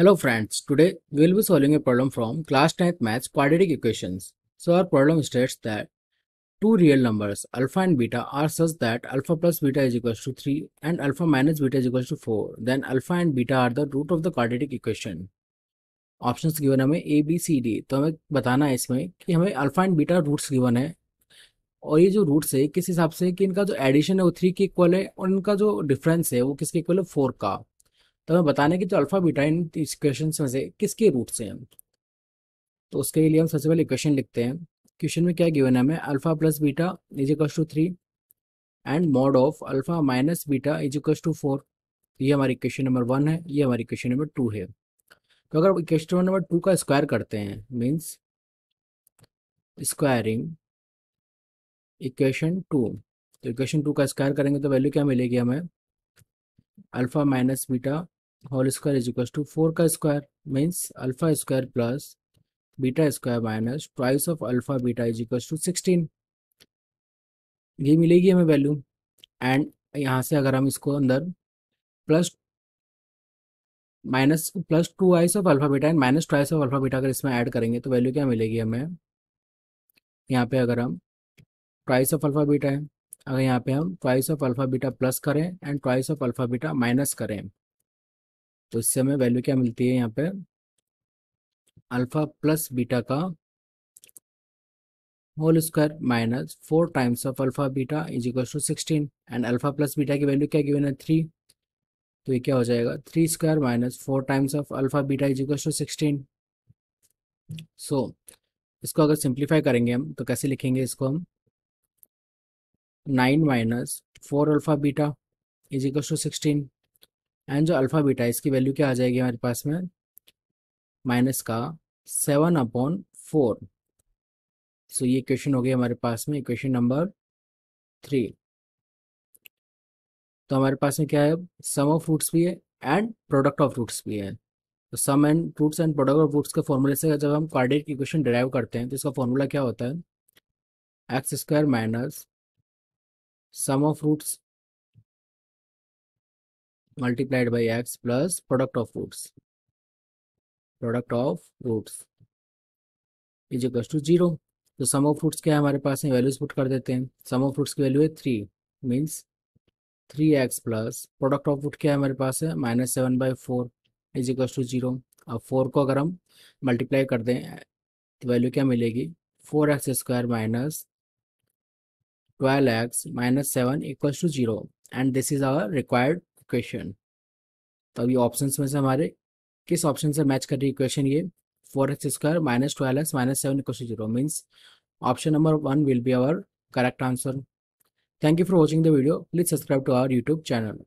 Hello friends, today we will be solving a problem from class 9th maths quadratic equations. So our problem states that two real numbers alpha and beta are such that alpha plus beta is equals to 3 and alpha minus beta is equals to 4. Then alpha and beta are the root of the quadratic equation. Options given हमें A B C D तो हमें बताना है इसमें कि हमें alpha and beta roots given है और ये जो रूट्स है किस हिसाब से कि इनका जो एडिशन है वो थ्री के इक्वल है और इनका जो डिफरेंस है वो किसके इक्वल है फोर का तो हमें बताने की तो जो अल्फा बीटाइन इक्वेशन में से किसके रूट से हैं तो उसके लिए हम सबसे पहले इक्वेशन लिखते हैं क्वेश्चन में क्या गिवन है हमें alpha plus beta is equal to three and mod of alpha minus beta is equal to four ये हमारी इक्वेशन नंबर वन है ये हमारी इक्वेशन नंबर टू है तो अगर इक्वेशन नंबर टू का स्क्वायर करते हैं मीन्स स्क्वायरिंग इक्वेशन टू तो इक्वेशन टू का स्क्वायर करेंगे तो वैल्यू क्या मिलेगी हमें alpha minus beta whole square is equal to four का square means alpha square plus beta square minus twice of alpha beta is equal to sixteen ये मिलेगी हमें वैल्यू एंड यहाँ से अगर हम इसको अंदर plus minus plus twice of alpha beta and minus twice of alpha beta अगर इसमें ऐड करेंगे तो वैल्यू क्या मिलेगी हमें यहाँ पे अगर हम ट्वाइस ऑफ अल्फा बीटा है अगर यहाँ पे हम twice of alpha beta plus करें and twice of alpha beta minus करें तो इससे हमें वैल्यू क्या मिलती है यहाँ पे अल्फ़ा प्लस बीटा का whole square minus four times of alpha beta is equal to sixteen and alpha plus beta की वैल्यू क्या गिवन है थ्री तो ये क्या हो जाएगा three square minus four times of alpha beta is equal to sixteen so इसको अगर सिंप्लीफाई करेंगे हम तो कैसे लिखेंगे इसको हम 9 minus four alpha beta is equal to sixteen and जो अल्फ़ा बीटा इसकी वैल्यू क्या आ जाएगी हमारे पास में माइनस का सेवन अपॉन फोर सो ये इक्वेशन हो गई हमारे पास में इक्वेशन नंबर थ्री तो हमारे पास में क्या है सम ऑफ रूट्स भी है एंड प्रोडक्ट ऑफ रूट्स भी है तो sum and roots and product of roots के फॉर्मूले से जब हम क्वाड्रेटिक इक्वेशन डिराइव करते हैं तो इसका फॉर्मूला क्या होता है x square minus sum of roots multiplied by x plus product of roots product of roots is equal to zero तो सम ऑफ रूट्स क्या है हमारे पास है वैल्यूज पुट कर देते हैं सम ऑफ रूट्स की वैल्यू है three means three x plus product of root क्या है हमारे पास है minus seven by four is equal to zero अब फोर को अगर हम मल्टीप्लाई कर दें तो वैल्यू क्या मिलेगी four x square minus 12 x minus 7 equals to 0 and this is our required equation तो अब ये ऑप्शंस में से हमारे किस ऑप्शन से मैच कर रही इक्वेशन ये four x square minus twelve x minus seven equal to zero means option number one will be our correct answer thank you for watching the video please subscribe to our YouTube channel